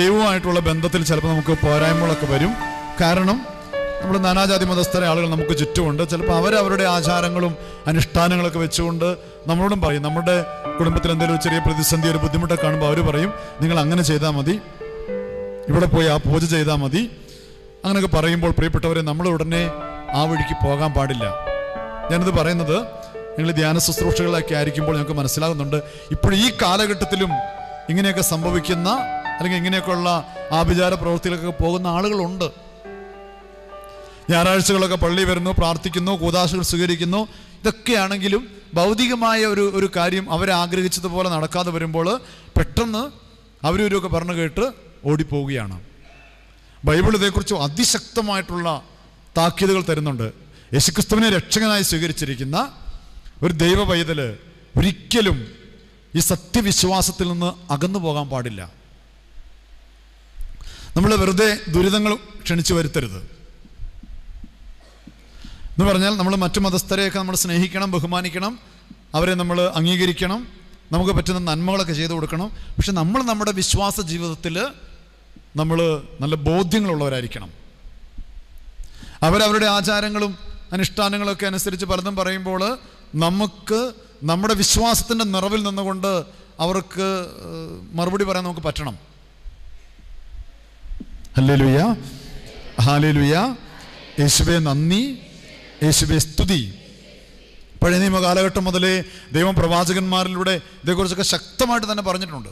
ദൈവമായിട്ടുള്ള ബന്ധത്തിൽ ചിലപ്പോൾ നമുക്ക് പോരായ്മകളൊക്കെ വരും കാരണം നമ്മൾ നാനാജാതി മതസ്ഥരെ ആളുകൾ നമുക്ക് ചുറ്റുമുണ്ട് ചിലപ്പോൾ അവരവരുടെ ആചാരങ്ങളും അനുഷ്ഠാനങ്ങളൊക്കെ വെച്ചുകൊണ്ട് നമ്മളോടും പറയും നമ്മുടെ കുടുംബത്തിൽ എന്തെങ്കിലും ചെറിയ പ്രതിസന്ധി ഒരു ബുദ്ധിമുട്ടൊക്കെ കാണുമ്പോൾ അവർ പറയും നിങ്ങൾ അങ്ങനെ ചെയ്താൽ മതി ഇവിടെ പോയി ആ പൂജ ചെയ്താൽ മതി അങ്ങനെയൊക്കെ പറയുമ്പോൾ പ്രിയപ്പെട്ടവരെ നമ്മൾ ഉടനെ ആ വഴിക്ക് പോകാൻ പാടില്ല ഞാനിത് പറയുന്നത് നിങ്ങൾ ധ്യാന ശുശ്രൂഷകളൊക്കെ ആയിരിക്കുമ്പോൾ ഞങ്ങൾക്ക് മനസ്സിലാകുന്നുണ്ട് ഇപ്പോഴും ഈ കാലഘട്ടത്തിലും ഇങ്ങനെയൊക്കെ സംഭവിക്കുന്ന അല്ലെങ്കിൽ ഇങ്ങനെയൊക്കെയുള്ള ആഭിചാര പ്രവൃത്തിയിലൊക്കെ പോകുന്ന ആളുകളുണ്ട് ഞായറാഴ്ചകളൊക്കെ പള്ളി വരുന്നു പ്രാർത്ഥിക്കുന്നു കൂതാശകൾ സ്വീകരിക്കുന്നു ഇതൊക്കെയാണെങ്കിലും ഭൗതികമായ ഒരു ഒരു കാര്യം അവരാഗ്രഹിച്ചതുപോലെ നടക്കാതെ വരുമ്പോൾ പെട്ടെന്ന് അവരൊക്കെ പറഞ്ഞു കേട്ട് ഓടിപ്പോവുകയാണ് ബൈബിൾ ഇതേക്കുറിച്ച് അതിശക്തമായിട്ടുള്ള താക്കീതുകൾ തരുന്നുണ്ട് യേശുക്രിസ്തുവിനെ രക്ഷകനായി സ്വീകരിച്ചിരിക്കുന്ന ഒരു ദൈവ പൈതല് ഒരിക്കലും ഈ സത്യവിശ്വാസത്തിൽ നിന്ന് അകന്നു പോകാൻ പാടില്ല നമ്മൾ വെറുതെ ദുരിതങ്ങൾ ക്ഷണിച്ചു വരുത്തരുത് എന്ന് പറഞ്ഞാൽ നമ്മൾ മറ്റു മതസ്ഥരെയൊക്കെ നമ്മൾ സ്നേഹിക്കണം ബഹുമാനിക്കണം അവരെ നമ്മൾ അംഗീകരിക്കണം നമുക്ക് പറ്റുന്ന നന്മകളൊക്കെ ചെയ്തു കൊടുക്കണം പക്ഷെ നമ്മൾ നമ്മുടെ വിശ്വാസ ജീവിതത്തിൽ നമ്മൾ നല്ല ബോധ്യങ്ങളുള്ളവരായിരിക്കണം അവരവരുടെ ആചാരങ്ങളും അനുഷ്ഠാനങ്ങളൊക്കെ അനുസരിച്ച് പലതും പറയുമ്പോൾ നമുക്ക് നമ്മുടെ വിശ്വാസത്തിൻ്റെ നിറവിൽ നിന്നുകൊണ്ട് അവർക്ക് മറുപടി പറയാൻ നമുക്ക് പറ്റണം ഹല്ലേലുയ ഹാലേലുയ യേശുവെ നന്ദി യേശുവെ സ്തുതി പഴയ നിയമ കാലഘട്ടം മുതലേ ദൈവം പ്രവാചകന്മാരിലൂടെ ഇതേക്കുറിച്ചൊക്കെ ശക്തമായിട്ട് തന്നെ പറഞ്ഞിട്ടുണ്ട്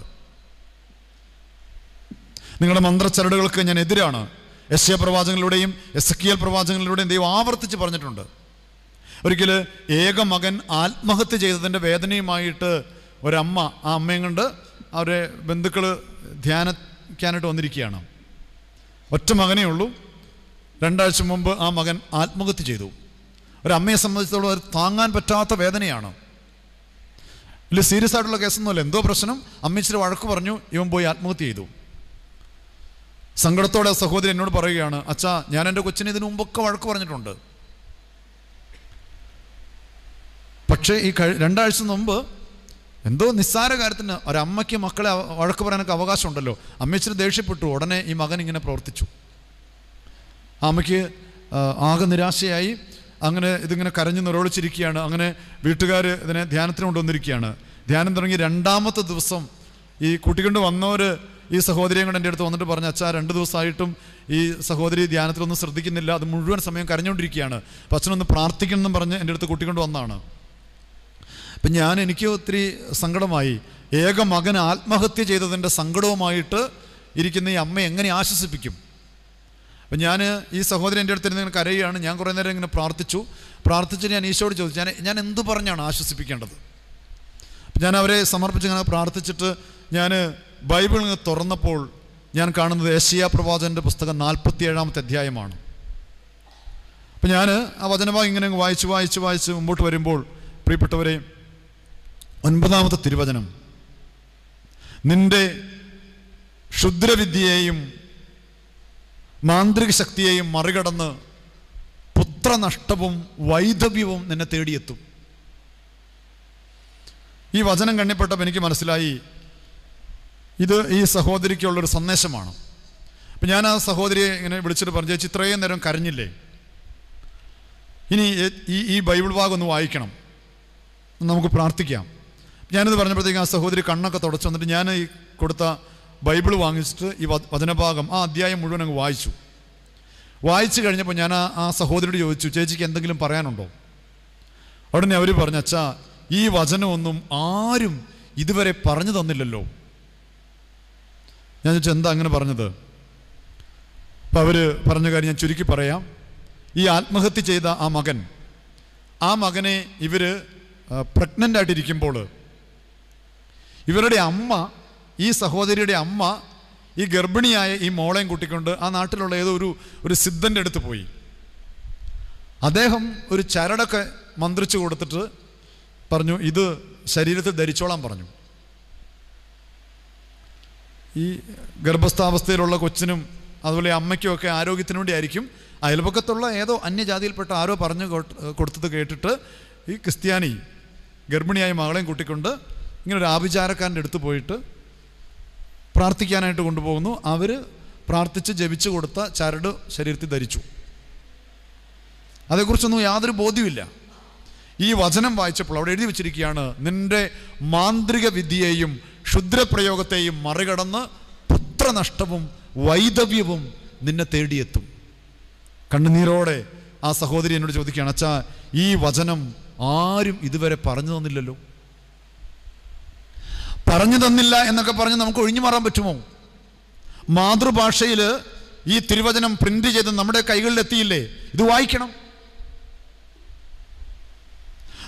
നിങ്ങളുടെ മന്ത്രച്ചരടുകൾക്ക് ഞാൻ എതിരാണ് എസ് എ പ്രവാചകങ്ങളിലൂടെയും എസ് കെ എൽ പ്രവാചകങ്ങളിലൂടെയും ദൈവം ആവർത്തിച്ച് പറഞ്ഞിട്ടുണ്ട് ഒരിക്കൽ ഏക മകൻ ആത്മഹത്യ ചെയ്തതിൻ്റെ വേദനയുമായിട്ട് ഒരമ്മ ആ അമ്മയും കൊണ്ട് അവരെ ബന്ധുക്കൾ ധ്യാനിക്കാനായിട്ട് വന്നിരിക്കുകയാണ് ഒറ്റ മകനേ ഉള്ളൂ രണ്ടാഴ്ച മുമ്പ് ആ മകൻ ആത്മഹത്യ ചെയ്തു ഒരമ്മയെ സംബന്ധിച്ചിടത്തോളം ഒരു താങ്ങാൻ പറ്റാത്ത വേദനയാണ് വലിയ സീരിയസ് ആയിട്ടുള്ള കേസൊന്നുമല്ല എന്തോ പ്രശ്നം അമ്മച്ചിരി വഴക്ക് പറഞ്ഞു ഇവൻ പോയി ആത്മഹത്യ ചെയ്തു സങ്കടത്തോടെ സഹോദരി എന്നോട് പറയുകയാണ് അച്ഛാ ഞാൻ എൻ്റെ കൊച്ചിനെ ഇതിനു മുമ്പൊക്കെ വഴക്ക് പറഞ്ഞിട്ടുണ്ട് പക്ഷേ ഈ രണ്ടാഴ്ച മുമ്പ് എന്തോ നിസ്സാര കാര്യത്തിന് ഒരമ്മയ്ക്ക് മക്കളെ വഴക്ക് പറയാനൊക്കെ അവകാശമുണ്ടല്ലോ അമ്മച്ചിന് ദേഷ്യപ്പെട്ടു ഉടനെ ഈ മകൻ ഇങ്ങനെ പ്രവർത്തിച്ചു ആ അമ്മയ്ക്ക് ആകെ നിരാശയായി അങ്ങനെ ഇതിങ്ങനെ കരഞ്ഞു നിറവിളിച്ചിരിക്കുകയാണ് അങ്ങനെ വീട്ടുകാർ ഇതിനെ ധ്യാനത്തിന് കൊണ്ടുവന്നിരിക്കുകയാണ് ധ്യാനം തുടങ്ങി രണ്ടാമത്തെ ദിവസം ഈ കുട്ടികൊണ്ട് വന്നവർ ഈ സഹോദരിയും കൂടെ എൻ്റെ അടുത്ത് വന്നിട്ട് പറഞ്ഞു അച്ഛാ രണ്ട് ദിവസമായിട്ടും ഈ സഹോദരി ധ്യാനത്തിലൊന്നും ശ്രദ്ധിക്കുന്നില്ല അത് മുഴുവൻ സമയം കരഞ്ഞുകൊണ്ടിരിക്കുകയാണ് അപ്പം അച്ഛനൊന്ന് പ്രാർത്ഥിക്കണം പറഞ്ഞ് എൻ്റെ അടുത്ത് കുട്ടിക്കൊണ്ട് വന്നതാണ് അപ്പം ഞാൻ എനിക്ക് ഒത്തിരി സങ്കടമായി ഏക മകൻ ആത്മഹത്യ ചെയ്തതിൻ്റെ സങ്കടവുമായിട്ട് ഇരിക്കുന്ന ഈ അമ്മ എങ്ങനെ ആശ്വസിപ്പിക്കും അപ്പം ഞാൻ ഈ സഹോദരൻ എൻ്റെ അടുത്ത് ഇങ്ങനെ കരയുകയാണ് ഞാൻ കുറേ നേരം ഇങ്ങനെ പ്രാർത്ഥിച്ചു പ്രാർത്ഥിച്ച് ഞാൻ ഈശോട് ചോദിച്ചു ഞാൻ ഞാൻ എന്ത് പറഞ്ഞാണ് ആശ്വസിപ്പിക്കേണ്ടത് അപ്പം ഞാൻ അവരെ സമർപ്പിച്ച് ഇങ്ങനെ പ്രാർത്ഥിച്ചിട്ട് ഞാൻ ബൈബിൾ ഇങ്ങനെ തുറന്നപ്പോൾ ഞാൻ കാണുന്നത് ഏഷ്യ പ്രവാചകൻ്റെ പുസ്തകം നാൽപ്പത്തിയേഴാമത്തെ അധ്യായമാണ് അപ്പം ഞാൻ ആ വചനഭാഗം ഇങ്ങനെ വായിച്ച് വായിച്ച് വായിച്ച് മുമ്പോട്ട് വരുമ്പോൾ പ്രിയപ്പെട്ടവരെയും ഒൻപതാമത്തെ തിരുവചനം നിന്റെ ക്ഷുദ്രവിദ്യയെയും മാന്ത്രിക ശക്തിയെയും മറികടന്ന് പുത്രനഷ്ടവും വൈധവ്യവും നിന്നെ തേടിയെത്തും ഈ വചനം കണ്ണിപ്പെട്ടപ്പോൾ എനിക്ക് മനസ്സിലായി ഇത് ഈ സഹോദരിക്കുള്ളൊരു സന്ദേശമാണ് അപ്പം ഞാൻ ആ സഹോദരിയെ ഇങ്ങനെ വിളിച്ചിട്ട് പറഞ്ഞു ചേച്ചി ഇത്രയും നേരം കരഞ്ഞില്ലേ ഇനി ഈ ഈ ബൈബിൾ ഭാഗം ഒന്ന് വായിക്കണം നമുക്ക് പ്രാർത്ഥിക്കാം ഞാനിത് പറഞ്ഞപ്പോഴത്തേക്കും ആ സഹോദരി കണ്ണൊക്കെ തുടച്ചു വന്നിട്ട് ഞാൻ ഈ കൊടുത്ത ബൈബിൾ വാങ്ങിച്ചിട്ട് ഈ വചനഭാഗം ആ അധ്യായം മുഴുവൻ അങ്ങ് വായിച്ചു വായിച്ചു കഴിഞ്ഞപ്പോൾ ഞാൻ ആ സഹോദരിയോട് ചോദിച്ചു ചേച്ചിക്ക് എന്തെങ്കിലും പറയാനുണ്ടോ ഉടനെ അവർ പറഞ്ഞു അച്ഛാ ഈ വചനമൊന്നും ആരും ഇതുവരെ പറഞ്ഞു തന്നില്ലല്ലോ ഞാൻ ചോദിച്ചു എന്താ അങ്ങനെ പറഞ്ഞത് അപ്പം അവർ പറഞ്ഞ കാര്യം ഞാൻ ചുരുക്കി പറയാം ഈ ആത്മഹത്യ ചെയ്ത ആ മകൻ ആ മകനെ ഇവർ പ്രഗ്നൻ്റ് ആയിട്ടിരിക്കുമ്പോൾ ഇവരുടെ അമ്മ ഈ സഹോദരിയുടെ അമ്മ ഈ ഗർഭിണിയായ ഈ മോളെയും കൂട്ടിക്കൊണ്ട് ആ നാട്ടിലുള്ള ഏതോ ഒരു ഒരു സിദ്ധൻ്റെ അടുത്ത് പോയി അദ്ദേഹം ഒരു ചരടൊക്കെ മന്ത്രിച്ചു കൊടുത്തിട്ട് പറഞ്ഞു ഇത് ശരീരത്തിൽ ധരിച്ചോളാം പറഞ്ഞു ഈ ഗർഭസ്ഥാവസ്ഥയിലുള്ള കൊച്ചിനും അതുപോലെ അമ്മയ്ക്കുമൊക്കെ വേണ്ടി ആയിരിക്കും അയൽപക്കത്തുള്ള ഏതോ അന്യജാതിയിൽപ്പെട്ട ആരോ പറഞ്ഞു കൊടുത്തത് കേട്ടിട്ട് ഈ ക്രിസ്ത്യാനി ഗർഭിണിയായ മകളെയും കൂട്ടിക്കൊണ്ട് ഇങ്ങനെ ഒരു ആഭിചാരക്കാരൻ്റെ അടുത്ത് പോയിട്ട് പ്രാർത്ഥിക്കാനായിട്ട് കൊണ്ടുപോകുന്നു അവർ പ്രാർത്ഥിച്ച് ജപിച്ചു കൊടുത്ത ചരട് ശരീരത്തിൽ ധരിച്ചു അതേക്കുറിച്ചൊന്നും യാതൊരു ബോധ്യമില്ല ഈ വചനം വായിച്ചപ്പോൾ അവിടെ എഴുതി വെച്ചിരിക്കുകയാണ് നിന്റെ മാന്ത്രിക വിദ്യയെയും ക്ഷുദ്രപ്രയോഗത്തെയും മറികടന്ന് പുത്രനഷ്ടവും വൈദവ്യവും നിന്നെ തേടിയെത്തും കണ്ണുനീരോടെ ആ സഹോദരി എന്നോട് ചോദിക്കുകയാണ് അച്ഛാ ഈ വചനം ആരും ഇതുവരെ പറഞ്ഞു തന്നില്ലല്ലോ പറഞ്ഞു തന്നില്ല എന്നൊക്കെ പറഞ്ഞ് നമുക്ക് ഒഴിഞ്ഞു മാറാൻ പറ്റുമോ മാതൃഭാഷയിൽ ഈ തിരുവചനം പ്രിന്റ് ചെയ്ത് നമ്മുടെ കൈകളിൽ എത്തിയില്ലേ ഇത് വായിക്കണം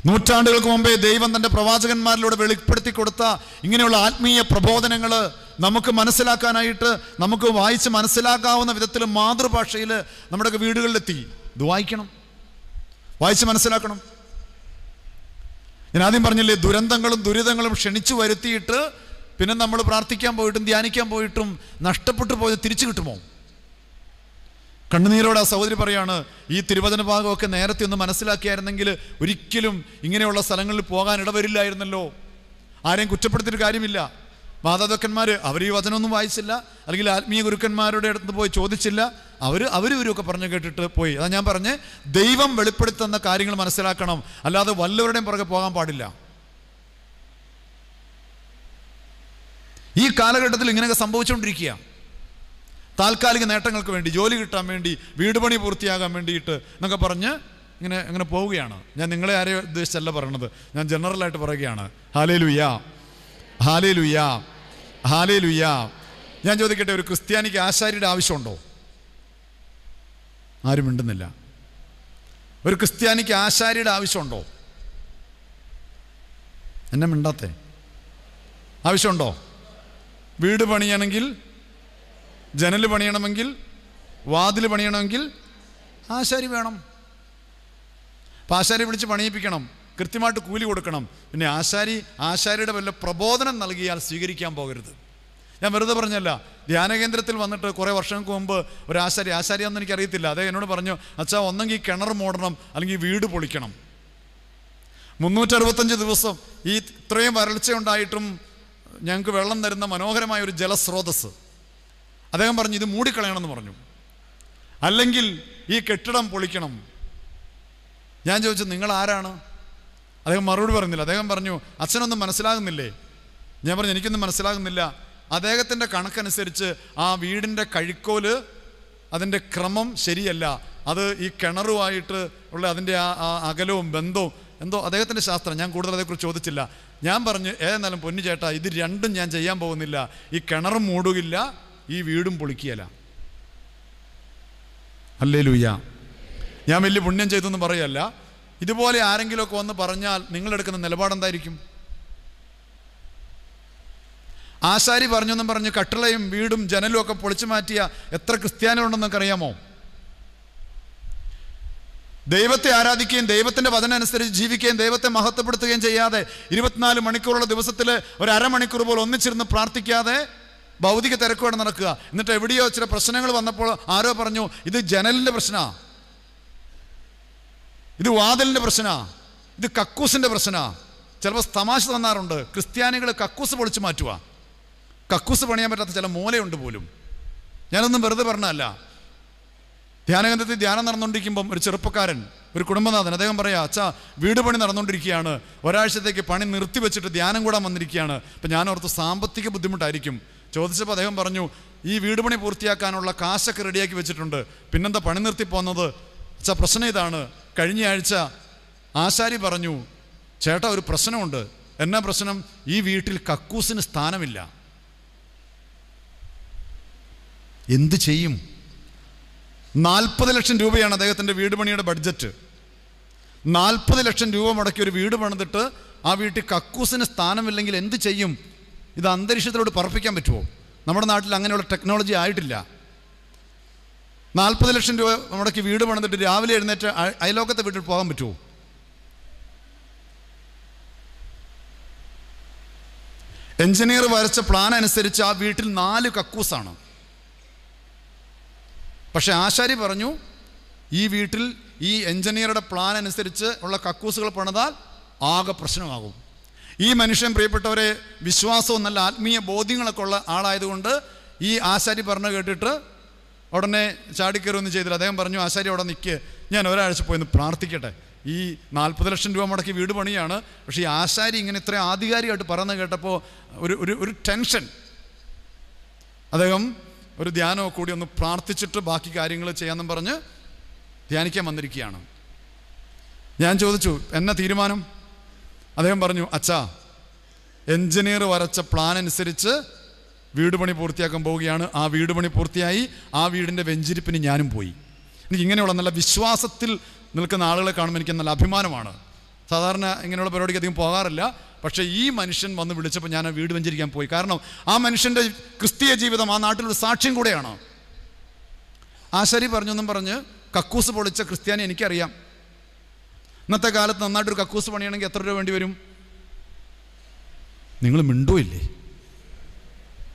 നൂറ്റാണ്ടുകൾക്ക് മുമ്പേ ദൈവം തൻ്റെ പ്രവാചകന്മാരിലൂടെ വെളിപ്പെടുത്തി കൊടുത്ത ഇങ്ങനെയുള്ള ആത്മീയ പ്രബോധനങ്ങൾ നമുക്ക് മനസ്സിലാക്കാനായിട്ട് നമുക്ക് വായിച്ച് മനസ്സിലാക്കാവുന്ന വിധത്തിൽ മാതൃഭാഷയിൽ നമ്മുടെ വീടുകളിലെത്തി ഇത് വായിക്കണം വായിച്ച് മനസ്സിലാക്കണം ഞാൻ ആദ്യം പറഞ്ഞില്ലേ ദുരന്തങ്ങളും ദുരിതങ്ങളും ക്ഷണിച്ചു വരുത്തിയിട്ട് പിന്നെ നമ്മൾ പ്രാർത്ഥിക്കാൻ പോയിട്ടും ധ്യാനിക്കാൻ പോയിട്ടും നഷ്ടപ്പെട്ടു പോയത് തിരിച്ചു കിട്ടുമോ കണ്ണുനീരോട് ആ സഹോദരി പറയാണ് ഈ തിരുവചന ഭാഗമൊക്കെ നേരത്തെ ഒന്ന് മനസ്സിലാക്കിയായിരുന്നെങ്കിൽ ഒരിക്കലും ഇങ്ങനെയുള്ള സ്ഥലങ്ങളിൽ പോകാൻ ഇടവരില്ലായിരുന്നല്ലോ ആരെയും കുറ്റപ്പെടുത്തിയിട്ട് കാര്യമില്ല മാതാപിതാക്കന്മാർ അവർ ഈ വചനമൊന്നും വായിച്ചില്ല അല്ലെങ്കിൽ ആത്മീയ ഗുരുക്കന്മാരുടെ അടുത്ത് പോയി ചോദിച്ചില്ല അവർ അവരിവരൊക്കെ പറഞ്ഞു കേട്ടിട്ട് പോയി അതാ ഞാൻ പറഞ്ഞ് ദൈവം വെളിപ്പെടുത്തുന്ന കാര്യങ്ങൾ മനസ്സിലാക്കണം അല്ലാതെ വല്ലവരുടെയും പുറകെ പോകാൻ പാടില്ല ഈ കാലഘട്ടത്തിൽ ഇങ്ങനെയൊക്കെ സംഭവിച്ചുകൊണ്ടിരിക്കുക താൽക്കാലിക നേട്ടങ്ങൾക്ക് വേണ്ടി ജോലി കിട്ടാൻ വേണ്ടി വീട് പണി പൂർത്തിയാകാൻ വേണ്ടിയിട്ട് എന്നൊക്കെ പറഞ്ഞ് ഇങ്ങനെ അങ്ങനെ പോവുകയാണ് ഞാൻ നിങ്ങളെ ആരെയും ഉദ്ദേശിച്ചല്ല പറയണത് ഞാൻ ജനറലായിട്ട് പറയുകയാണ് ഹാലേ ലുയ്യ ഹാലേ ലുയാ ഹാലേ ലുയാ ഞാൻ ചോദിക്കട്ടെ ഒരു ക്രിസ്ത്യാനിക്ക് ആശാരിയുടെ ആവശ്യമുണ്ടോ ആരും മിണ്ടുന്നില്ല ഒരു ക്രിസ്ത്യാനിക്ക് ആശാരിയുടെ ആവശ്യമുണ്ടോ എന്നെ മിണ്ടാത്തേ ആവശ്യമുണ്ടോ വീട് പണിയണമെങ്കിൽ ജനൽ പണിയണമെങ്കിൽ വാതിൽ പണിയണമെങ്കിൽ ആശാരി വേണം അപ്പം ആശാരി വിളിച്ച് പണിയിപ്പിക്കണം കൃത്യമായിട്ട് കൂലി കൊടുക്കണം പിന്നെ ആശാരി ആശാരിയുടെ വല്ല പ്രബോധനം നൽകിയാൽ സ്വീകരിക്കാൻ പോകരുത് ഞാൻ വെറുതെ പറഞ്ഞല്ല ധ്യാനകേന്ദ്രത്തിൽ വന്നിട്ട് കുറേ വർഷങ്ങൾക്ക് മുമ്പ് ഒരു ആശാരി ആശാരി അന്ന് എനിക്കറിയത്തില്ല അതേ എന്നോട് പറഞ്ഞു അച്ഛാ ഒന്നെങ്കിൽ കിണർ മൂടണം അല്ലെങ്കിൽ വീട് പൊളിക്കണം മുന്നൂറ്ററുപത്തഞ്ച് ദിവസം ഈ ഇത്രയും വരൾച്ച ഉണ്ടായിട്ടും ഞങ്ങൾക്ക് വെള്ളം തരുന്ന മനോഹരമായ ഒരു ജലസ്രോതസ് അദ്ദേഹം പറഞ്ഞു ഇത് മൂടിക്കളയണമെന്ന് പറഞ്ഞു അല്ലെങ്കിൽ ഈ കെട്ടിടം പൊളിക്കണം ഞാൻ ചോദിച്ചു നിങ്ങൾ ആരാണ് അദ്ദേഹം മറുപടി പറഞ്ഞില്ല അദ്ദേഹം പറഞ്ഞു അച്ഛനൊന്നും മനസ്സിലാകുന്നില്ലേ ഞാൻ പറഞ്ഞു എനിക്കൊന്നും മനസ്സിലാകുന്നില്ല അദ്ദേഹത്തിൻ്റെ കണക്കനുസരിച്ച് ആ വീടിൻ്റെ കഴിക്കോല് അതിൻ്റെ ക്രമം ശരിയല്ല അത് ഈ കിണറുമായിട്ട് ഉള്ള അതിൻ്റെ ആ അകലവും ബന്ധവും എന്തോ അദ്ദേഹത്തിൻ്റെ ശാസ്ത്രം ഞാൻ കൂടുതൽ അതേക്കുറിച്ച് ചോദിച്ചില്ല ഞാൻ പറഞ്ഞു ഏതെന്നാലും പൊന്നു ചേട്ടാ ഇത് രണ്ടും ഞാൻ ചെയ്യാൻ പോകുന്നില്ല ഈ കിണറും മൂടുകില്ല ഈ വീടും പൊളിക്കുകയല്ല അല്ലേ ലൂയ്യ ഞാൻ വലിയ പുണ്യം ചെയ്തെന്ന് പറയല്ല ഇതുപോലെ ആരെങ്കിലുമൊക്കെ വന്ന് പറഞ്ഞാൽ നിങ്ങളെടുക്കുന്ന നിലപാടെന്തായിരിക്കും ആശാരി പറഞ്ഞെന്നും പറഞ്ഞ് കട്ടിളയും വീടും ജനലും ഒക്കെ പൊളിച്ചു മാറ്റിയ എത്ര ക്രിസ്ത്യാനികളുണ്ടെന്നൊക്കെ അറിയാമോ ദൈവത്തെ ആരാധിക്കുകയും ദൈവത്തിൻ്റെ വചന അനുസരിച്ച് ജീവിക്കുകയും ദൈവത്തെ മഹത്വപ്പെടുത്തുകയും ചെയ്യാതെ ഇരുപത്തിനാല് മണിക്കൂറുള്ള ദിവസത്തിൽ ഒരു അരമണിക്കൂർ പോലും ഒന്നിച്ചിരുന്ന് പ്രാർത്ഥിക്കാതെ ഭൗതിക തിരക്കുകൾ നടക്കുക എന്നിട്ട് എവിടെയോ ചില പ്രശ്നങ്ങൾ വന്നപ്പോൾ ആരോ പറഞ്ഞു ഇത് ജനലിൻ്റെ പ്രശ്നമാണ് ഇത് വാതിലിൻ്റെ പ്രശ്നമാണ് ഇത് കക്കൂസിൻ്റെ പ്രശ്നമാണ് ചിലപ്പോൾ തമാശ തന്നാറുണ്ട് ക്രിസ്ത്യാനികൾ കക്കൂസ് പൊളിച്ച് മാറ്റുക കക്കൂസ് പണിയാൻ പറ്റാത്ത ചില മൂലയുണ്ട് പോലും ഞാനൊന്നും വെറുതെ പറഞ്ഞല്ല ധ്യാനകേന്ദ്രത്തിൽ ധ്യാനം നടന്നുകൊണ്ടിരിക്കുമ്പം ഒരു ചെറുപ്പക്കാരൻ ഒരു കുടുംബനാഥൻ അദ്ദേഹം പറയാ അച്ഛാ വീട് പണി നടന്നുകൊണ്ടിരിക്കുകയാണ് ഒരാഴ്ചത്തേക്ക് പണി നിർത്തി വെച്ചിട്ട് ധ്യാനം കൂടാൻ വന്നിരിക്കുകയാണ് അപ്പം ഞാൻ ഓർത്ത് സാമ്പത്തിക ബുദ്ധിമുട്ടായിരിക്കും ചോദിച്ചപ്പോൾ അദ്ദേഹം പറഞ്ഞു ഈ വീട് പണി പൂർത്തിയാക്കാനുള്ള കാശൊക്കെ റെഡിയാക്കി വെച്ചിട്ടുണ്ട് പിന്നെന്താ പണി നിർത്തി പോകുന്നത് അച്ഛാ പ്രശ്നം ഇതാണ് കഴിഞ്ഞയാഴ്ച ആശാരി പറഞ്ഞു ചേട്ടാ ഒരു പ്രശ്നമുണ്ട് എന്നാ പ്രശ്നം ഈ വീട്ടിൽ കക്കൂസിന് സ്ഥാനമില്ല എന്ത് ചെയ്യും നാൽപ്പത് ലക്ഷം രൂപയാണ് അദ്ദേഹത്തിൻ്റെ വീട് പണിയുടെ ബഡ്ജറ്റ് നാൽപ്പത് ലക്ഷം രൂപ മുടക്കി ഒരു വീട് പണിതിട്ട് ആ വീട്ടിൽ കക്കൂസിന് സ്ഥാനമില്ലെങ്കിൽ എന്ത് ചെയ്യും ഇത് അന്തരീക്ഷത്തിലോട്ട് പറപ്പിക്കാൻ പറ്റുമോ നമ്മുടെ നാട്ടിൽ അങ്ങനെയുള്ള ടെക്നോളജി ആയിട്ടില്ല നാൽപ്പത് ലക്ഷം രൂപ മുടക്കി വീട് പണിതിട്ട് രാവിലെ എഴുന്നേറ്റ് അയലോക്കത്തെ വീട്ടിൽ പോകാൻ പറ്റുമോ എഞ്ചിനീയർ വരച്ച പ്ലാൻ അനുസരിച്ച് ആ വീട്ടിൽ നാല് കക്കൂസാണ് പക്ഷെ ആശാരി പറഞ്ഞു ഈ വീട്ടിൽ ഈ എഞ്ചിനീയറുടെ പ്ലാൻ അനുസരിച്ച് ഉള്ള കക്കൂസുകൾ പണിതാൽ ആകെ പ്രശ്നമാകും ഈ മനുഷ്യൻ പ്രിയപ്പെട്ടവരെ വിശ്വാസവും നല്ല ആത്മീയ ബോധ്യങ്ങളൊക്കെ ഉള്ള ആളായതുകൊണ്ട് ഈ ആശാരി പറഞ്ഞു കേട്ടിട്ട് ഉടനെ ചാടിക്കയറൊന്നും ചെയ്തില്ല അദ്ദേഹം പറഞ്ഞു ആശാരി അവിടെ നിൽക്കുക ഞാൻ ഒരാഴ്ച പോയി ഒന്ന് പ്രാർത്ഥിക്കട്ടെ ഈ നാൽപ്പത് ലക്ഷം രൂപ മുടക്കി വീട് പണിയാണ് പക്ഷേ ഈ ആശാരി ഇങ്ങനെ ഇത്രയും ആധികാരികമായിട്ട് പറയുന്നത് കേട്ടപ്പോൾ ഒരു ഒരു ഒരു ടെൻഷൻ അദ്ദേഹം ഒരു ധ്യാനമൊക്കെ കൂടി ഒന്ന് പ്രാർത്ഥിച്ചിട്ട് ബാക്കി കാര്യങ്ങൾ ചെയ്യാമെന്നും പറഞ്ഞ് ധ്യാനിക്കാൻ വന്നിരിക്കുകയാണ് ഞാൻ ചോദിച്ചു എന്നാ തീരുമാനം അദ്ദേഹം പറഞ്ഞു അച്ഛാ എഞ്ചിനീയർ വരച്ച പ്ലാൻ അനുസരിച്ച് വീട് പണി പൂർത്തിയാക്കാൻ പോവുകയാണ് ആ വീട് പണി പൂർത്തിയായി ആ വീടിൻ്റെ വെഞ്ചിരിപ്പിന് ഞാനും പോയി എനിക്ക് ഇങ്ങനെയുള്ള നല്ല വിശ്വാസത്തിൽ നിൽക്കുന്ന ആളുകളെ കാണുമ്പോൾ എനിക്ക് നല്ല അഭിമാനമാണ് സാധാരണ ഇങ്ങനെയുള്ള പരിപാടിക്ക് അധികം പോകാറില്ല പക്ഷേ ഈ മനുഷ്യൻ വന്ന് വിളിച്ചപ്പോൾ ഞാൻ ആ വീട് വെഞ്ചിരിക്കാൻ പോയി കാരണം ആ മനുഷ്യൻ്റെ ക്രിസ്തീയ ജീവിതം ആ നാട്ടിലൊരു സാക്ഷ്യം കൂടെയാണ് ആശാരി പറഞ്ഞൊന്നും പറഞ്ഞ് കക്കൂസ് പൊളിച്ച ക്രിസ്ത്യാനി എനിക്കറിയാം ഇന്നത്തെ കാലത്ത് നന്നായിട്ടൊരു കക്കൂസ് പണിയണമെങ്കിൽ എത്ര രൂപ വേണ്ടി വരും നിങ്ങൾ മിണ്ടുമില്ലേ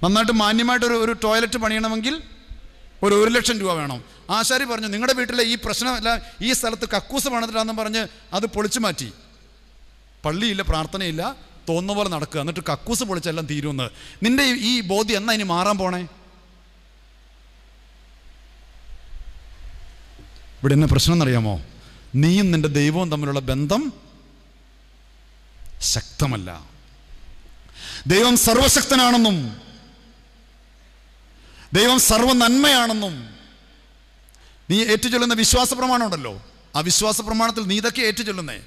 നന്നായിട്ട് മാന്യമായിട്ട് ഒരു ഒരു ടോയ്ലറ്റ് പണിയണമെങ്കിൽ ഒരു ഒരു ലക്ഷം രൂപ വേണം ആശാരി പറഞ്ഞു നിങ്ങളുടെ വീട്ടിലെ ഈ പ്രശ്നമല്ല ഈ സ്ഥലത്ത് കക്കൂസ് പണിതിട്ടാണെന്ന് പറഞ്ഞ് അത് പൊളിച്ചു മാറ്റി പള്ളിയില്ല പ്രാർത്ഥനയില്ല തോന്നുന്ന പോലെ നടക്കുക എന്നിട്ട് കക്കൂസ് പൊളിച്ചെല്ലാം തീരുമെന്ന് നിന്റെ ഈ ബോധ്യം എന്നാ ഇനി മാറാൻ പോണേ ഇവിടെ എന്നെ പ്രശ്നം എന്നറിയാമോ നീയും നിന്റെ ദൈവവും തമ്മിലുള്ള ബന്ധം ശക്തമല്ല ദൈവം സർവശക്തനാണെന്നും ദൈവം സർവ നന്മയാണെന്നും നീ ഏറ്റുചൊല്ലുന്ന വിശ്വാസ പ്രമാണമുണ്ടല്ലോ ആ വിശ്വാസ പ്രമാണത്തിൽ നീതൊക്കെ ഏറ്റുചൊല്ലുന്നേ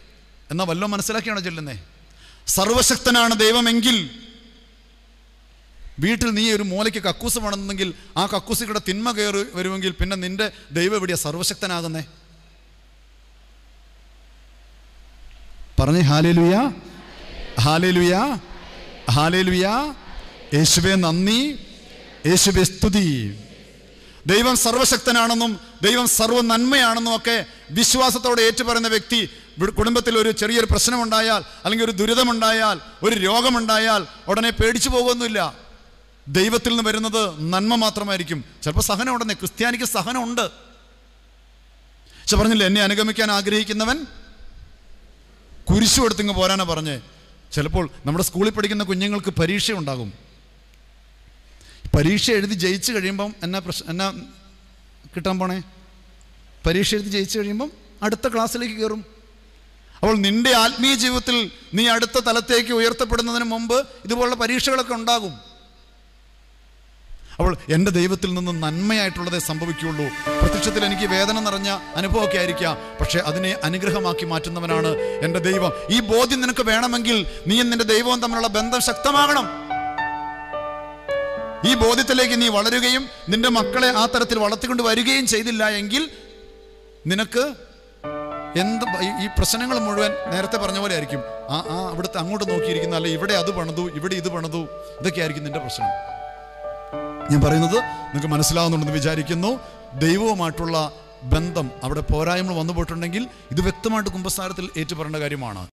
എന്നാൽ വല്ലതും മനസ്സിലാക്കിയാണോ ചൊല്ലുന്നേ സർവശക്തനാണ് ദൈവമെങ്കിൽ വീട്ടിൽ നീ ഒരു മൂലയ്ക്ക് കക്കൂസ് വേണമെന്നെങ്കിൽ ആ കക്കൂസിക്കടെ തിന്മ കയറി വരുമെങ്കിൽ പിന്നെ നിന്റെ ദൈവം എവിടെയാ സർവശക്തനാകുന്നേ പറഞ്ഞേ ഹാലേലുയാ ഹാലേലുയാ ഹാലേലുയാ യേശുവേ നന്ദി യേശുവെ സ്തുതി ദൈവം സർവശക്തനാണെന്നും ദൈവം സർവ്വ നന്മയാണെന്നും ഒക്കെ വിശ്വാസത്തോടെ ഏറ്റുപറയുന്ന വ്യക്തി കുടുംബത്തിൽ ഒരു ചെറിയൊരു പ്രശ്നമുണ്ടായാൽ അല്ലെങ്കിൽ ഒരു ദുരിതമുണ്ടായാൽ ഒരു രോഗമുണ്ടായാൽ ഉടനെ പേടിച്ചു പോകുമൊന്നുമില്ല ദൈവത്തിൽ നിന്ന് വരുന്നത് നന്മ മാത്രമായിരിക്കും ചിലപ്പോൾ സഹനം ഉടനെ ക്രിസ്ത്യാനിക്ക് സഹനമുണ്ട് പക്ഷെ പറഞ്ഞില്ലേ എന്നെ അനുഗമിക്കാൻ ആഗ്രഹിക്കുന്നവൻ കുരിശു എടുത്തിങ്ങ് പോരാനാണ് പറഞ്ഞേ ചിലപ്പോൾ നമ്മുടെ സ്കൂളിൽ പഠിക്കുന്ന കുഞ്ഞുങ്ങൾക്ക് പരീക്ഷ ഉണ്ടാകും പരീക്ഷ എഴുതി ജയിച്ചു കഴിയുമ്പം എന്നാ പ്രശ്നം എന്നാ കിട്ടാൻ പോണേ പരീക്ഷ എഴുതി ജയിച്ചു കഴിയുമ്പം അടുത്ത ക്ലാസ്സിലേക്ക് കയറും അപ്പോൾ നിന്റെ ആത്മീയ ജീവിതത്തിൽ നീ അടുത്ത തലത്തേക്ക് ഉയർത്തപ്പെടുന്നതിന് മുമ്പ് ഇതുപോലുള്ള പരീക്ഷകളൊക്കെ ഉണ്ടാകും അപ്പോൾ എൻ്റെ ദൈവത്തിൽ നിന്ന് നന്മയായിട്ടുള്ളതേ സംഭവിക്കുകയുള്ളൂ പ്രത്യക്ഷത്തിൽ എനിക്ക് വേദന നിറഞ്ഞ അനുഭവമൊക്കെ ആയിരിക്കാം പക്ഷേ അതിനെ അനുഗ്രഹമാക്കി മാറ്റുന്നവനാണ് എൻ്റെ ദൈവം ഈ ബോധ്യം നിനക്ക് വേണമെങ്കിൽ നീ നിൻ്റെ ദൈവവും തമ്മിലുള്ള ബന്ധം ശക്തമാകണം ഈ ബോധ്യത്തിലേക്ക് നീ വളരുകയും നിന്റെ മക്കളെ ആ തരത്തിൽ വളർത്തിക്കൊണ്ട് വരികയും ചെയ്തില്ല എങ്കിൽ നിനക്ക് എന്ത് ഈ പ്രശ്നങ്ങൾ മുഴുവൻ നേരത്തെ പറഞ്ഞ പോലെ ആയിരിക്കും ആ ആ അവിടുത്തെ അങ്ങോട്ട് നോക്കിയിരിക്കുന്ന അല്ലെ ഇവിടെ അത് പണിതു ഇവിടെ ഇത് പണിതു ഇതൊക്കെ ആയിരിക്കും നിന്റെ പ്രശ്നം ഞാൻ പറയുന്നത് നിങ്ങൾക്ക് മനസ്സിലാവുന്നുണ്ടെന്ന് വിചാരിക്കുന്നു ദൈവവുമായിട്ടുള്ള ബന്ധം അവിടെ പോരായ്മ വന്നു പോയിട്ടുണ്ടെങ്കിൽ ഇത് വ്യക്തമായിട്ട് കുംഭസ്ഥാനത്തിൽ ഏറ്റുപറയേണ്ട കാര്യമാണ്